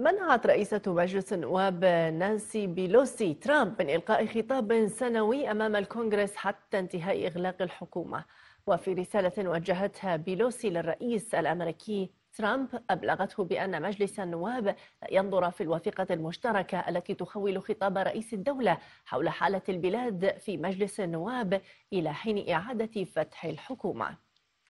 منعت رئيسة مجلس النواب نانسي بيلوسي ترامب من إلقاء خطاب سنوي أمام الكونغرس حتى انتهاء إغلاق الحكومة وفي رسالة وجهتها بيلوسي للرئيس الأمريكي ترامب أبلغته بأن مجلس النواب ينظر في الوثيقة المشتركة التي تخول خطاب رئيس الدولة حول حالة البلاد في مجلس النواب إلى حين إعادة فتح الحكومة